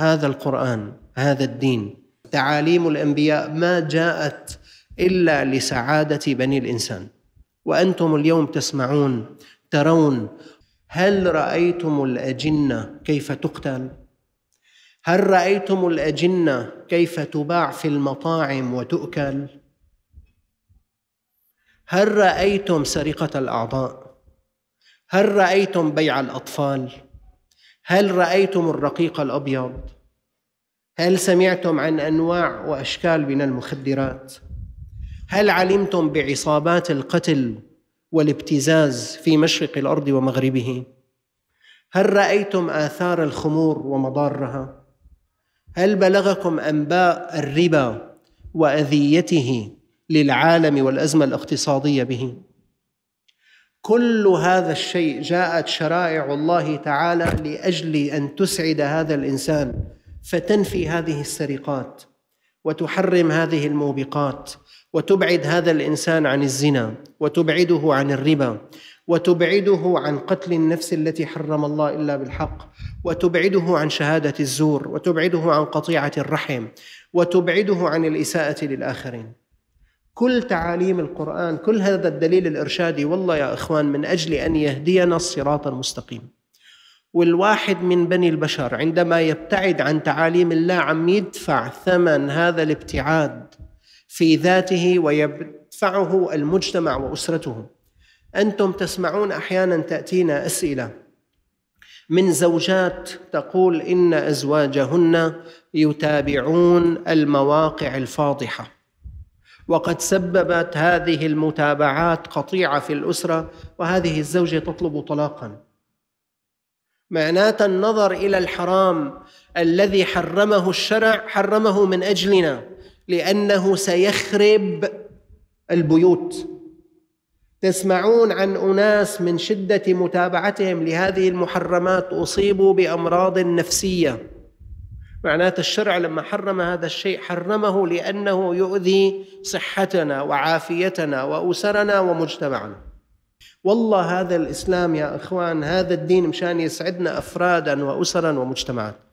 هذا القرآن هذا الدين تعاليم الأنبياء ما جاءت إلا لسعادة بني الإنسان وأنتم اليوم تسمعون ترون هل رأيتم الأجنة كيف تقتل؟ هل رأيتم الأجنة كيف تباع في المطاعم وتؤكل؟ هل رأيتم سرقة الأعضاء؟ هل رأيتم بيع الأطفال؟ هل رأيتم الرقيق الأبيض؟ هل سمعتم عن أنواع وأشكال من المخدرات؟ هل علمتم بعصابات القتل والابتزاز في مشرق الأرض ومغربه؟ هل رأيتم آثار الخمور ومضارها؟ هل بلغكم أنباء الربا وأذيته للعالم والأزمة الاقتصادية به؟ كل هذا الشيء جاءت شرائع الله تعالى لاجل ان تسعد هذا الانسان فتنفي هذه السرقات وتحرم هذه الموبقات وتبعد هذا الانسان عن الزنا وتبعده عن الربا وتبعده عن قتل النفس التي حرم الله الا بالحق وتبعده عن شهاده الزور وتبعده عن قطيعه الرحم وتبعده عن الاساءه للاخرين كل تعاليم القرآن كل هذا الدليل الإرشادي والله يا إخوان من أجل أن يهدينا الصراط المستقيم والواحد من بني البشر عندما يبتعد عن تعاليم الله عم يدفع ثمن هذا الابتعاد في ذاته ويدفعه المجتمع وأسرته أنتم تسمعون أحيانا تأتينا أسئلة من زوجات تقول إن أزواجهن يتابعون المواقع الفاضحة وقد سببت هذه المتابعات قطيعه في الاسره وهذه الزوجه تطلب طلاقا معناتا النظر الى الحرام الذي حرمه الشرع حرمه من اجلنا لانه سيخرب البيوت تسمعون عن اناس من شده متابعتهم لهذه المحرمات اصيبوا بامراض نفسيه معناته الشرع لما حرم هذا الشيء حرمه لأنه يؤذي صحتنا وعافيتنا وأسرنا ومجتمعنا والله هذا الإسلام يا إخوان هذا الدين مشان يسعدنا أفرادا وأسرا ومجتمعات